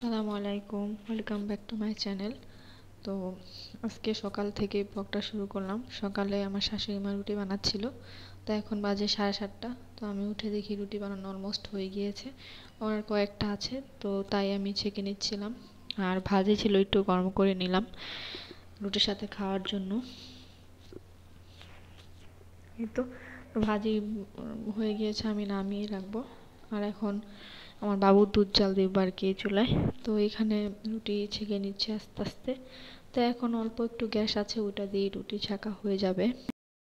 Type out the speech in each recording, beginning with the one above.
আসসালামু আলাইকুম welcome back to my channel তো আজকে সকাল থেকে ব্লগটা শুরু করলাম সকালে আমার শাশুড়ি মা রুটি বানাচ্ছিল তো এখন বাজে সাড়ে সাতটা তো আমি উঠে দেখি রুটি বানানো অলমোস্ট হয়ে গিয়েছে আমার কয়েকটা আছে তো তাই আমি ছেঁকে নিচ্ছিলাম আর ভাজি ছিল একটু গরম করে নিলাম রুটির সাথে খাওয়ার জন্য এই তো ভাজি হয়ে গিয়েছে আমি নামিয়ে রাখবো আর এখন আমার বাবু দুধ জাল দিয়ে বার গিয়ে চুলায় তো এখানে রুটি ছেঁকে নিচ্ছে আস্তে আস্তে তো এখন অল্প একটু গ্যাস আছে ওটা দিয়ে রুটি ছাঁকা হয়ে যাবে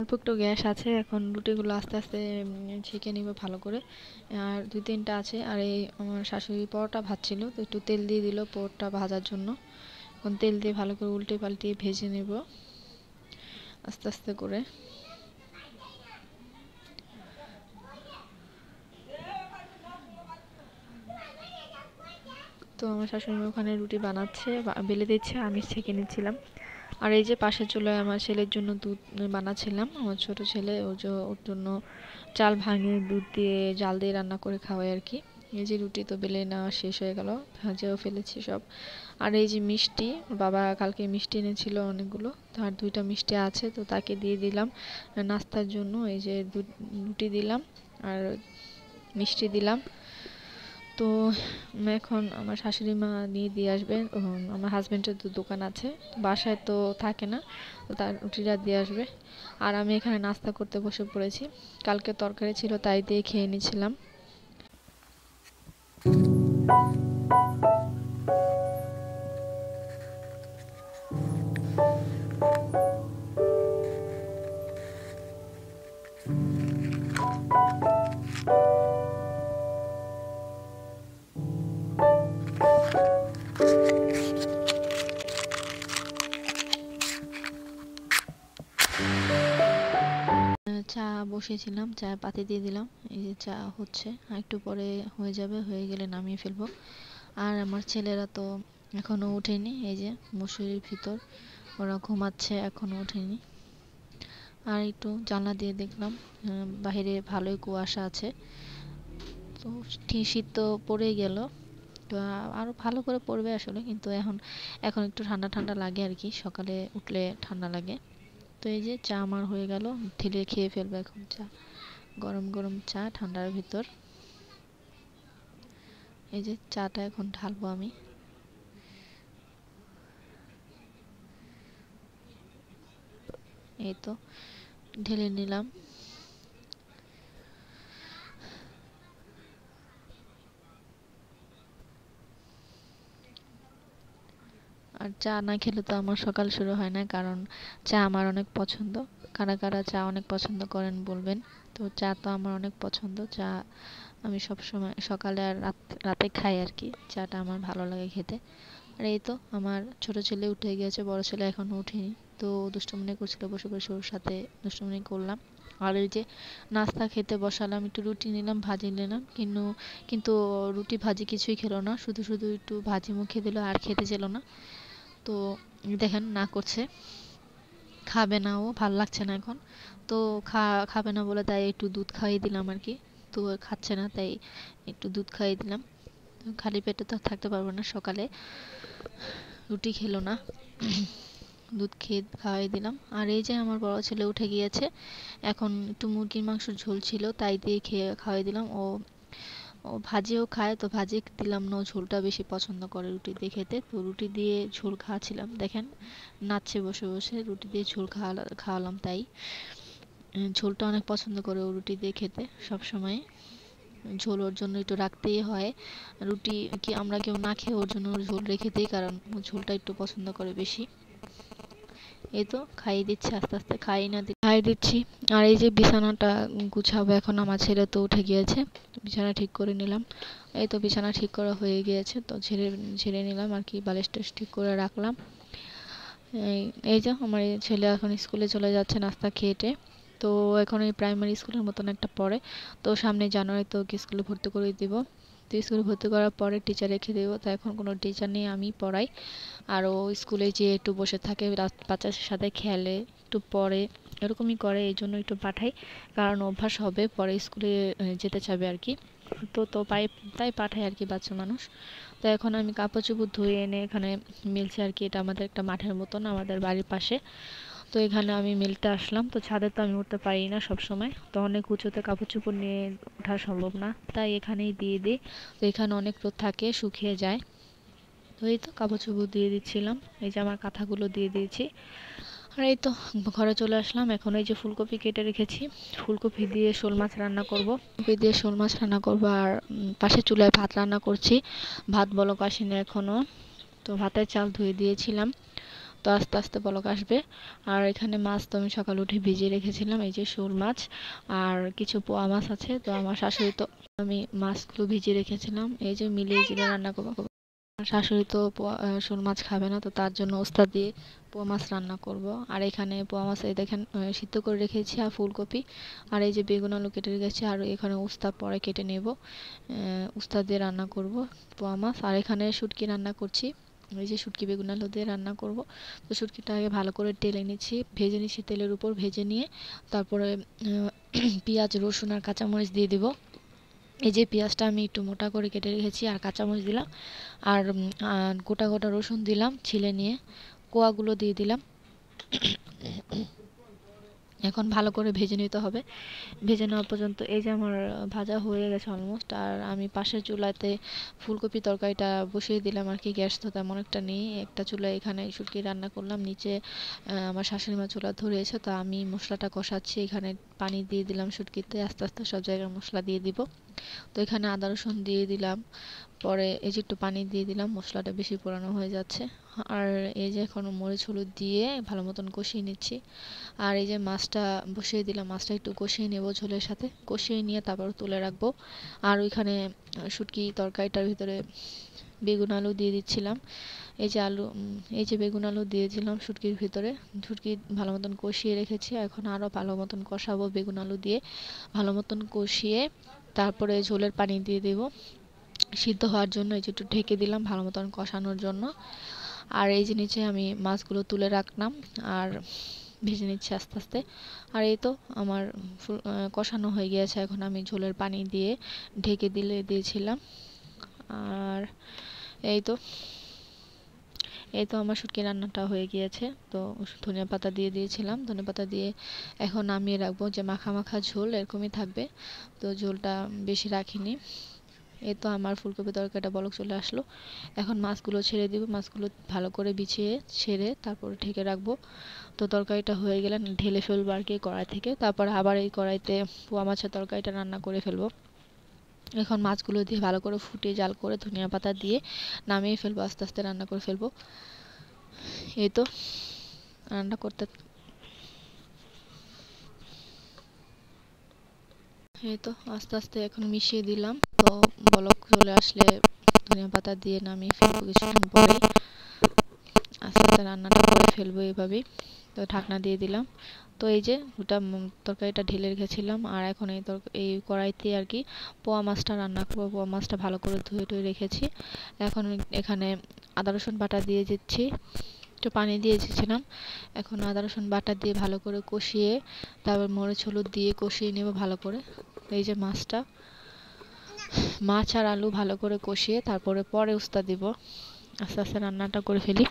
অল্প একটু গ্যাস আছে এখন রুটিগুলো আস্তে আস্তে ছেঁকে নেবে ভালো করে আর দুই তিনটা আছে আর এই আমার শাশুড়ি পরোটা ভাজছিল তো একটু তেল দিয়ে দিল পরোটা ভাজার জন্য এখন তেল দিয়ে ভালো করে উল্টে পাল্টিয়ে ভেজে নেব আস্তে আস্তে করে তো আমার শাশুড়ি ওখানে রুটি বানাচ্ছে বেলে দিচ্ছে আমি ছেঁকে নিচ্ছিলাম আর এই যে পাশে চলে আমার ছেলের জন্য দুধ বানাচ্ছিলাম আমার ছোট ছেলে ওর ওর জন্য চাল ভাঙিয়ে দুধ দিয়ে জাল দিয়ে রান্না করে খাওয়াই আর কি এই যে রুটি তো বেলে নেওয়া শেষ হয়ে গেল ভাজাও ফেলেছি সব আর এই যে মিষ্টি বাবা কালকে মিষ্টি এনেছিল অনেকগুলো তো আর দুইটা মিষ্টি আছে তো তাকে দিয়ে দিলাম নাস্তার জন্য এই যে রুটি দিলাম আর মিষ্টি দিলাম তো এখন আমার শাশুড়ি মা নিয়ে দিয়ে আসবেন আমার হাজব্যান্ডের তো দোকান আছে বাসায় তো থাকে না তো তার রুটিটা দিয়ে আসবে আর আমি এখানে নাস্তা করতে বসে পড়েছি কালকে তরকারি ছিল তাই দিয়ে খেয়ে নিয়েছিলাম বসিয়েছিলাম চা পাতি দিয়ে দিলাম এই যে চা হচ্ছে আর একটু পরে হয়ে যাবে হয়ে গেলে নামিয়ে ফেলবো আর আমার ছেলেরা তো এখনও ওঠেনি এই যে মুসুরির ভিতর ওরা ঘুমাচ্ছে এখনও ওঠেনি আর একটু জানলা দিয়ে দেখলাম বাইরে ভালোই কুয়াশা আছে তো শীত তো পড়েই গেল তো আরও ভালো করে পড়বে আসলে কিন্তু এখন এখন একটু ঠান্ডা ঠান্ডা লাগে আর কি সকালে উঠলে ঠান্ডা লাগে তো এই যে চা আমার হয়ে গেল ঢেলে খেয়ে ফেলবো এখন চা গরম গরম চা ঠান্ডার ভিতর এই যে চাটা এখন ঢালবো আমি এই তো ঢেলে নিলাম আর চা না খেলে তো আমার সকাল শুরু হয় না কারণ চা আমার অনেক পছন্দ কারা কারা চা অনেক পছন্দ করেন বলবেন তো চা তো আমার অনেক পছন্দ চা আমি সব সময় সকালে আর রাত রাতে খাই আর কি চাটা আমার ভালো লাগে খেতে আর এই তো আমার ছোট ছেলে উঠে গিয়েছে বড় ছেলে এখনও উঠেনি তো দুষ্টুমনি করছিল বসে বসে ওর সাথে দুষ্টুমনি করলাম আর এই যে নাস্তা খেতে বসালাম একটু রুটি নিলাম ভাজি নিলাম কিন্তু কিন্তু রুটি ভাজি কিছুই খেলো না শুধু শুধু একটু ভাজি মুখে দিল আর খেতে চেলো না তো দেখেন না করছে খাবে না ও ভাল লাগছে না এখন তো খা খাবে না বলে তাই একটু দুধ খাইয়ে দিলাম আর কি তো খাচ্ছে না তাই একটু দুধ খাইয়ে দিলাম খালি পেটে তো থাকতে পারবো না সকালে রুটি খেলো না দুধ খেয়ে খাওয়াই দিলাম আর এই যে আমার বড় ছেলে উঠে গিয়েছে এখন একটু মুরগির মাংস ঝোল ছিল তাই দিয়ে খেয়ে খাওয়াই দিলাম ও ও ভাজিও খায় তো ভাজি দিলাম না ঝোলটা বেশি পছন্দ করে রুটি দিয়ে খেতে তো রুটি দিয়ে ঝোল খাওয়াছিলাম দেখেন নাচছে বসে বসে রুটি দিয়ে ঝোল খাওয়া খাওয়ালাম তাই ঝোলটা অনেক পছন্দ করে ও রুটি দিয়ে খেতে সব সময় ঝোল ওর জন্য একটু রাখতেই হয় রুটি কি আমরা কেউ না খেয়ে ওর জন্য ঝোল রেখে দিই কারণ ঝোলটা একটু পছন্দ করে বেশি এই তো খাইয়ে দিচ্ছি আস্তে আস্তে খাইয়ে না খাইয়ে দিচ্ছি আর এই যে বিছানাটা গুছাবো এখন আমার ছেলে তো উঠে গিয়েছে বিছানা ঠিক করে নিলাম এই তো বিছানা ঠিক করা হয়ে গিয়েছে তো ছেড়ে ছেড়ে নিলাম আর কি বালিশ টালিশ ঠিক করে রাখলাম এই এই যে আমার ছেলে এখন স্কুলে চলে যাচ্ছে নাস্তা খেয়েটে তো এখন এই প্রাইমারি স্কুলের মতন একটা পড়ে তো সামনে জানুয়ারি তো স্কুলে ভর্তি করে দিব তো স্কুলে ভর্তি করার পরে টিচার রেখে দেবো তো এখন কোনো টিচার নেই আমি পড়াই আর ও স্কুলে যেয়ে একটু বসে থাকে বাচ্চার সাথে খেলে একটু পড়ে এরকমই করে এই জন্য একটু পাঠাই কারণ অভ্যাস হবে পরে স্কুলে যেতে চাবে আর কি তো তো পাই তাই পাঠাই আর কি বাচ্চা মানুষ তো এখন আমি কাপড় চোপড় ধুয়ে এনে এখানে মিলছে আর কি এটা আমাদের একটা মাঠের মতন আমাদের বাড়ির পাশে তো এখানে আমি মিলতে আসলাম তো ছাদে তো আমি উঠতে পারি না সব সময় তো অনেক উঁচুতে কাপড় চোপড় নিয়ে ওঠা সম্ভব না তাই এখানেই দিয়ে দিই তো এখানে অনেক রোদ থাকে শুকিয়ে যায় তো এই তো কাপড় চোপড় দিয়ে দিচ্ছিলাম এই যে আমার কাঁথাগুলো দিয়ে দিয়েছি আর এই তো ঘরে চলে আসলাম এখন এই যে ফুলকপি কেটে রেখেছি ফুলকপি দিয়ে শোল মাছ রান্না করব ফুলকপি দিয়ে শোল মাছ রান্না করব আর পাশে চুলায় ভাত রান্না করছি ভাত বলক আসেনি এখনও তো ভাতের চাল ধুয়ে দিয়েছিলাম তো আস্তে আস্তে পলক আসবে আর এখানে মাছ তো আমি সকাল উঠে ভিজিয়ে রেখেছিলাম এই যে শোল মাছ আর কিছু পোয়া মাছ আছে তো আমার শাশুড়ি তো আমি মাছগুলো ভিজিয়ে রেখেছিলাম এই যে মিলিয়ে জিলে রান্না করবো আমার শাশুড়ি তো শোল মাছ খাবে না তো তার জন্য ওস্তা দিয়ে পোয়া মাছ রান্না করব আর এখানে পোয়া মাছ এই দেখেন সিদ্ধ করে রেখেছি আর ফুলকপি আর এই যে বেগুন আলু কেটে রেখেছি আর এখানে উস্তা পরে কেটে নেব উস্তা দিয়ে রান্না করব পোয়া মাছ আর এখানে শুটকি রান্না করছি এই যে শুটকি বেগুন আলু দিয়ে রান্না করব তো শুটকিটা আগে ভালো করে টেলে নিচ্ছি ভেজে নিচ্ছি তেলের উপর ভেজে নিয়ে তারপরে পেঁয়াজ রসুন আর কাঁচামরিচ দিয়ে দিব এই যে পেঁয়াজটা আমি একটু মোটা করে কেটে রেখেছি আর কাঁচামরিচ দিলাম আর গোটা গোটা রসুন দিলাম ছিলে নিয়ে কোয়াগুলো দিয়ে দিলাম এখন ভালো করে ভেজে নিতে হবে ভেজে নেওয়া পর্যন্ত এই যে আমার ভাজা হয়ে গেছে অলমোস্ট আর আমি পাশের চুলাতে ফুলকপি তরকারিটা বসিয়ে দিলাম আর কি গ্যাস তো তেমন একটা নেই একটা চুলা এখানে শুকিয়ে রান্না করলাম নিচে আমার শাশুড়ি মা চুলা ধরিয়েছে তো আমি মশলাটা কষাচ্ছি এখানে পানি দিয়ে দিলাম শুটকিতে আস্তে আস্তে সব জায়গায় মশলা দিয়ে দিব তো এখানে আদা রসুন দিয়ে দিলাম পরে এই যে একটু পানি দিয়ে দিলাম মশলাটা বেশি পোড়ানো হয়ে যাচ্ছে আর এই যে এখন মরিচ হলুদ দিয়ে ভালো মতন কষিয়ে নিচ্ছি আর এই যে মাছটা বসিয়ে দিলাম মাছটা একটু কষিয়ে নেব ঝোলের সাথে কষিয়ে নিয়ে তারপর তুলে রাখবো আর ওইখানে শুটকি তরকারিটার ভিতরে বেগুন আলু দিয়ে দিচ্ছিলাম এই যে আলু এই যে বেগুন আলু দিয়েছিলাম শুটকির ভিতরে শুটকি ভালো মতন কষিয়ে রেখেছি এখন আরও ভালো মতন কষাবো বেগুন আলু দিয়ে ভালো মতন কষিয়ে তারপরে ঝোলের পানি দিয়ে দেব সিদ্ধ হওয়ার জন্য এই যে একটু ঢেকে দিলাম ভালো মতন কষানোর জন্য আর এই যে নিচে আমি মাছগুলো তুলে রাখলাম আর ভেজে নিচ্ছি আস্তে আস্তে আর এই তো আমার কষানো হয়ে গিয়েছে এখন আমি ঝোলের পানি দিয়ে ঢেকে দিলে দিয়েছিলাম আর এই তো এই তো আমার শুটকি রান্নাটা হয়ে গিয়েছে তো ধনিয়া পাতা দিয়ে দিয়েছিলাম ধনিয়া পাতা দিয়ে এখন নামিয়ে রাখবো যে মাখা মাখা ঝোল এরকমই থাকবে তো ঝোলটা বেশি রাখিনি এই তো আমার ফুলকপি তরকারিটা বলক চলে আসলো এখন মাছগুলো ছেড়ে দিব মাছগুলো ভালো করে বিছিয়ে ছেড়ে তারপরে ঢেকে রাখবো তো তরকারিটা হয়ে গেলে ঢেলে ফেলবো আর কি কড়াই থেকে তারপর আবার এই কড়াইতে পোয়া মাছের তরকারিটা রান্না করে ফেলবো এখন মাছগুলো দিয়ে ভালো করে ফুটিয়ে জাল করে ধনিয়া পাতা দিয়ে নামিয়ে ফেলবো আস্তে আস্তে রান্না করে ফেলবো এই তো রান্না করতে এই তো আস্তে আস্তে এখন মিশিয়ে দিলাম তো বলক চলে আসলে ধনিয়া পাতা দিয়ে নামিয়ে ফেলবো কিছুক্ষণ পরে আস্তে আস্তে রান্নাটা করে ফেলবো এভাবেই তো ঢাকনা দিয়ে দিলাম তো এই যে ওটা তরকারিটা ঢেলে রেখেছিলাম আর এখন এই এই কড়াইতে আর কি পোয়া মাছটা রান্না করবো পোয়া মাছটা ভালো করে ধুয়ে টুয়ে রেখেছি এখন এখানে আদা রসুন বাটা দিয়ে দিচ্ছি একটু পানি দিয়ে দিয়েছিলাম এখন আদা রসুন বাটা দিয়ে ভালো করে কষিয়ে তারপর মরিচ হলুদ দিয়ে কষিয়ে নেব ভালো করে এই যে মাছটা মাছ আর আলু ভালো করে কষিয়ে তারপরে পরে উস্তা দিব আস্তে আস্তে রান্নাটা করে ফেলি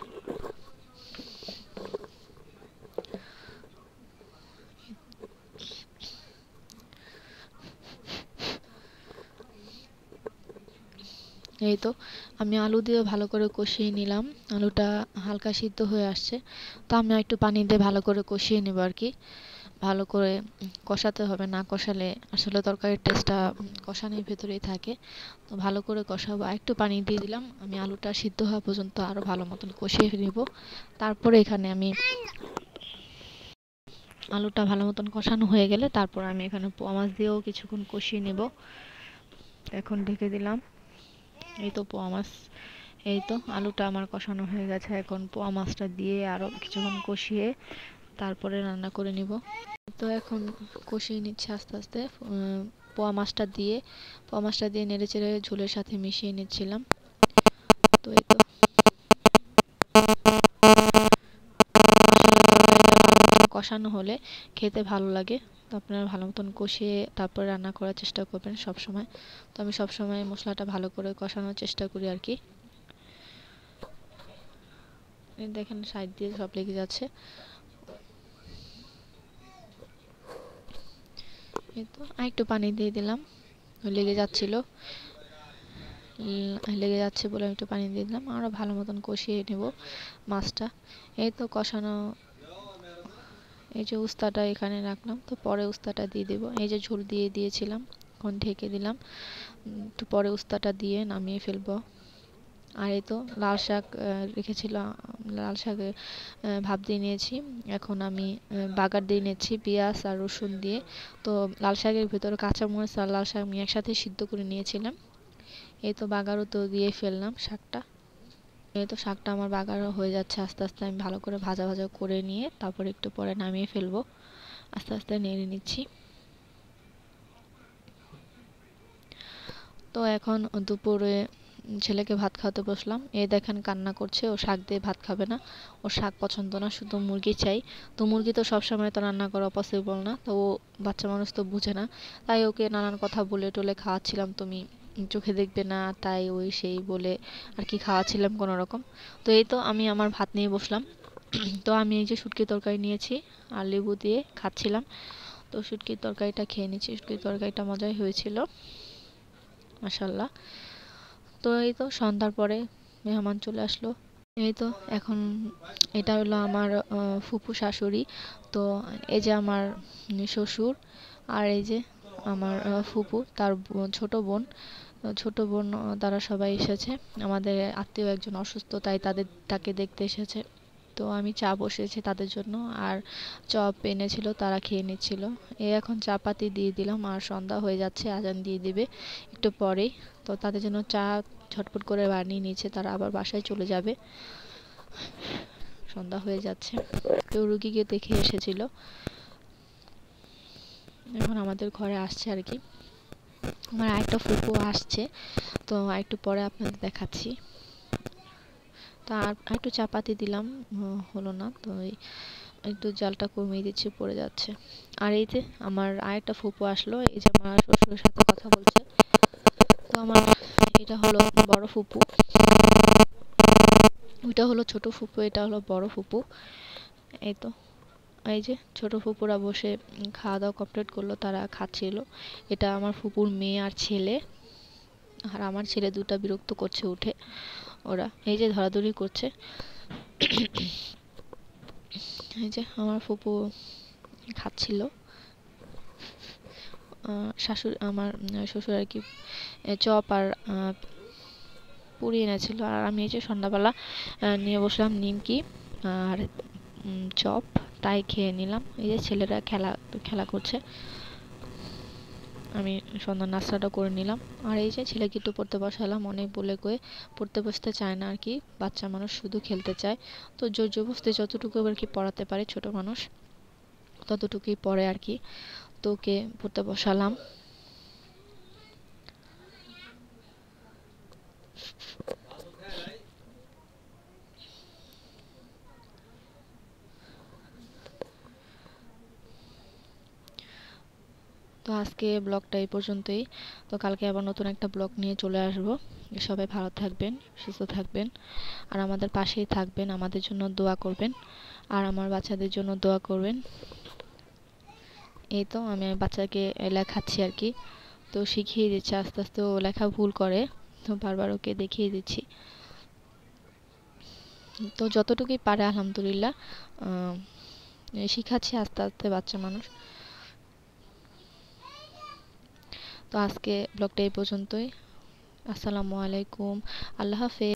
এই তো আমি আলু দিয়ে ভালো করে কষিয়ে নিলাম আলুটা হালকা সিদ্ধ হয়ে আসছে তো আমি একটু পানি দিয়ে ভালো করে কষিয়ে নেব আর কি ভালো করে কষাতে হবে না কষালে আসলে তরকারির টেস্টটা কষানোর ভেতরেই থাকে তো ভালো করে কষাবো একটু পানি দিয়ে দিলাম আমি আলুটা সিদ্ধ হওয়া পর্যন্ত আরও ভালো মতন কষিয়ে নেব তারপরে এখানে আমি আলুটা ভালো মতন কষানো হয়ে গেলে তারপর আমি এখানে পোয়া মাছ দিয়েও কিছুক্ষণ কষিয়ে নেব এখন ঢেকে দিলাম এই তো পোয়া মাছ এই তো আলুটা আমার কষানো হয়ে গেছে এখন পোয়া মাছটা দিয়ে আরও কিছুক্ষণ কষিয়ে তারপরে রান্না করে নিব তো এখন কষিয়ে নিচ্ছে আস্তে আস্তে পোয়া মাছটা দিয়ে পোয়া মাছটা দিয়ে নেড়ে চেড়ে ঝোলের সাথে মিশিয়ে নিচ্ছিলাম তো এই তো কষানো হলে খেতে ভালো লাগে তো আপনারা ভালো মতন কষিয়ে তারপর রান্না করার চেষ্টা করবেন সব সময় তো আমি সব সময় মশলাটা ভালো করে কষানোর চেষ্টা করি আর কি দেখেন সাইড দিয়ে সব লেগে যাচ্ছে তো একটু পানি দিয়ে দিলাম লেগে যাচ্ছিল লেগে যাচ্ছে বলে একটু পানি দিয়ে দিলাম আরও ভালো মতন কষিয়ে নেব মাছটা এই তো কষানো এই যে উস্তাটা এখানে রাখলাম তো পরে উস্তাটা দিয়ে দেবো এই যে ঝোল দিয়ে দিয়েছিলাম এখন ঢেকে দিলাম তো পরে উস্তাটা দিয়ে নামিয়ে ফেলবো আর এই তো লাল শাক রেখেছিল লাল শাক ভাপ দিয়ে নিয়েছি এখন আমি বাগার দিয়ে নিয়েছি পেঁয়াজ আর রসুন দিয়ে তো লাল শাকের ভেতরে কাঁচামরিচ আর লাল শাক আমি একসাথে সিদ্ধ করে নিয়েছিলাম এই তো বাগারও তো দিয়ে ফেললাম শাকটা তো শাকটা আমার বাগানো হয়ে যাচ্ছে আস্তে আস্তে আমি ভালো করে ভাজা ভাজা করে নিয়ে তারপর একটু পরে নামিয়ে ফেলবো আস্তে আস্তে নেড়ে নিচ্ছি তো এখন দুপুরে ছেলেকে ভাত খাওয়াতে বসলাম এ দেখেন কান্না করছে ও শাক দিয়ে ভাত খাবে না ও শাক পছন্দ না শুধু মুরগি চাই তো মুরগি তো সবসময় তো রান্না করা পসিবল না তো ও বাচ্চা মানুষ তো বুঝে না তাই ওকে নানান কথা বলে টলে খাওয়াচ্ছিলাম তুমি চোখে দেখবে না তাই ওই সেই বলে আর কি খাওয়াচ্ছিলাম কোনো রকম তো এই তো আমি আমার ভাত নিয়ে বসলাম তো আমি এই যে শুটকি তরকারি নিয়েছি আর লেবু দিয়ে খাচ্ছিলাম তো শুটকির তরকারিটা খেয়ে নিয়েছি শুটকির তরকারিটা মজাই হয়েছিল মাসাল্লাহ তো এই তো সন্ধ্যার পরে মেহমান চলে আসলো এই তো এখন এটা হলো আমার ফুফু শাশুড়ি তো এই যে আমার শ্বশুর আর এই যে আমার ফুপু তার ছোট বোন ছোট বোন তারা সবাই এসেছে আমাদের আত্মীয় একজন অসুস্থ তাই তাদের তাকে দেখতে এসেছে তো আমি চা বসিয়েছি তাদের জন্য আর চপ এনেছিল তারা খেয়ে নিচ্ছিল এ এখন চাপাতি দিয়ে দিলাম আর সন্ধ্যা হয়ে যাচ্ছে আজান দিয়ে দিবে একটু পরেই তো তাদের জন্য চা ঝটপট করে বানিয়ে নিয়েছে তারা আবার বাসায় চলে যাবে সন্ধ্যা হয়ে যাচ্ছে কেউ রুগীকে দেখে এসেছিল এখন আমাদের ঘরে আসছে আর কি আমার আরেকটা ফুপু আসছে তো একটু পরে আপনাদের দেখাচ্ছি তো আর একটু চাপাতি দিলাম হলো না তো একটু জালটা কমিয়ে দিচ্ছি পড়ে যাচ্ছে আর এই যে আমার আরেকটা ফুপু আসলো এই যে আমার শ্বশুরের সাথে কথা বলছে তো আমার এটা হলো বড় ফুপু ওইটা হলো ছোট ফুপু এটা হলো বড় ফুপু এই তো এই যে ছোট ফুপুরা বসে খাওয়া দাওয়া কমপ্লিট করলো তারা খাচ্ছিল এটা আমার ফুপুর মেয়ে আর ছেলে আর আমার ছেলে দুটা বিরক্ত করছে উঠে ওরা এই যে ধরাধরি করছে এই যে আমার ফুপু খাচ্ছিল শাশুর আমার শ্বশুর আর কি চপ আর পুরি এনেছিল আর আমি এই যে সন্ধ্যাবেলা নিয়ে বসলাম নিমকি আর চপ তাই খেয়ে নিলাম এই যে ছেলেরা খেলা খেলা করছে আমি সন্ধ্যা নাস্তাটা করে নিলাম আর এই যে ছেলেকে একটু পড়তে বসালাম অনেক বলে কয়ে পড়তে বসতে চায় না আর কি বাচ্চা মানুষ শুধু খেলতে চায় তো জোর জবস্তি যতটুকু আর কি পড়াতে পারে ছোট মানুষ ততটুকুই পড়ে আর কি তো ওকে পড়তে বসালাম তো আজকে ব্লগটা এই পর্যন্তই তো কালকে আবার নতুন একটা ব্লগ নিয়ে চলে আসবো সবাই ভালো থাকবেন সুস্থ থাকবেন আর আমাদের পাশেই থাকবেন আমাদের জন্য দোয়া করবেন আর আমার বাচ্চাদের জন্য দোয়া করবেন এই তো আমি বাচ্চাকে লেখাচ্ছি আর কি তো শিখিয়ে দিচ্ছি আস্তে আস্তে ও লেখা ভুল করে তো বারবার ওকে দেখিয়ে দিচ্ছি তো যতটুকুই পারে আলহামদুলিল্লাহ শিখাচ্ছি আস্তে আস্তে বাচ্চা মানুষ তো আজকে ব্লগটা এই পর্যন্তই আসসালামু আলাইকুম আল্লাহ হাফেজ